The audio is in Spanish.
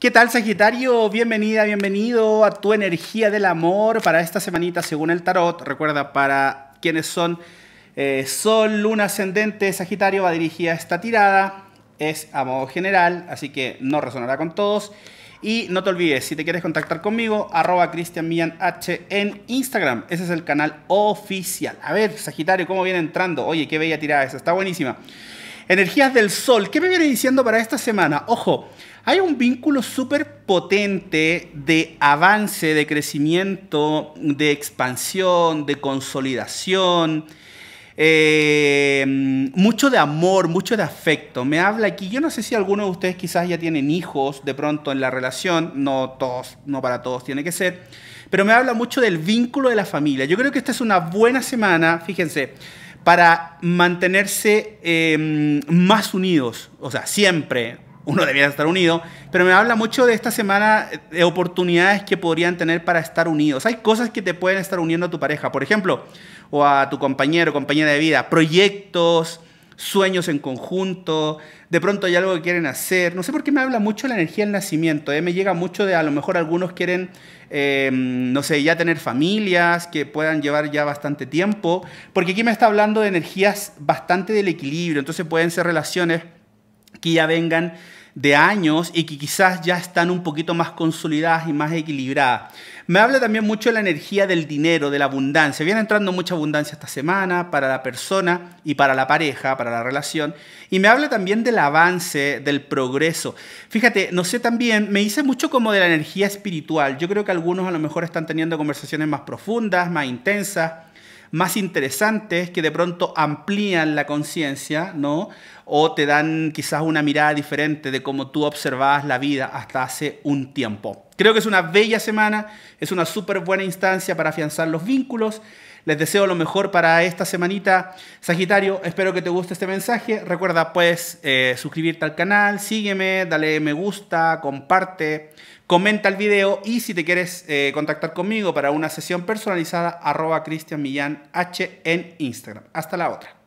¿Qué tal Sagitario? Bienvenida, bienvenido a tu energía del amor para esta semanita según el tarot. Recuerda, para quienes son eh, Sol, Luna, Ascendente, Sagitario va dirigida esta tirada. Es a modo general, así que no resonará con todos. Y no te olvides, si te quieres contactar conmigo, arroba cristianmillanH en Instagram. Ese es el canal oficial. A ver, Sagitario, ¿cómo viene entrando? Oye, qué bella tirada esa, está buenísima energías del sol. ¿Qué me viene diciendo para esta semana? Ojo, hay un vínculo súper potente de avance, de crecimiento, de expansión, de consolidación. Eh, mucho de amor, mucho de afecto. Me habla aquí, yo no sé si alguno de ustedes quizás ya tienen hijos de pronto en la relación, no todos, no para todos tiene que ser, pero me habla mucho del vínculo de la familia. Yo creo que esta es una buena semana, fíjense, para mantenerse em, más unidos. O sea, siempre uno debería estar unido, pero me habla mucho de esta semana de oportunidades que podrían tener para estar unidos. Hay cosas que te pueden estar uniendo a tu pareja, por ejemplo, o a tu compañero, o compañera de vida, proyectos, sueños en conjunto, de pronto hay algo que quieren hacer. No sé por qué me habla mucho la energía del nacimiento, ¿eh? me llega mucho de a lo mejor algunos quieren, em, no sé, ya tener familias que puedan llevar ya bastante tiempo, porque aquí me está hablando de energías bastante del equilibrio, entonces pueden ser relaciones que ya vengan de años y que quizás ya están un poquito más consolidadas y más equilibradas. Me habla también mucho de la energía del dinero, de la abundancia. Viene entrando mucha abundancia esta semana para la persona y para la pareja, para la relación. Y me habla también del avance, del progreso. Fíjate, no sé también, me dice mucho como de la energía espiritual. Yo creo que algunos a lo mejor están teniendo conversaciones más profundas, más intensas más interesantes que de pronto amplían la conciencia, ¿no? O te dan quizás una mirada diferente de cómo tú observabas la vida hasta hace un tiempo. Creo que es una bella semana, es una súper buena instancia para afianzar los vínculos les deseo lo mejor para esta semanita, Sagitario. Espero que te guste este mensaje. Recuerda, puedes eh, suscribirte al canal, sígueme, dale me gusta, comparte, comenta el video y si te quieres eh, contactar conmigo para una sesión personalizada, arroba Cristian Millán H en Instagram. Hasta la otra.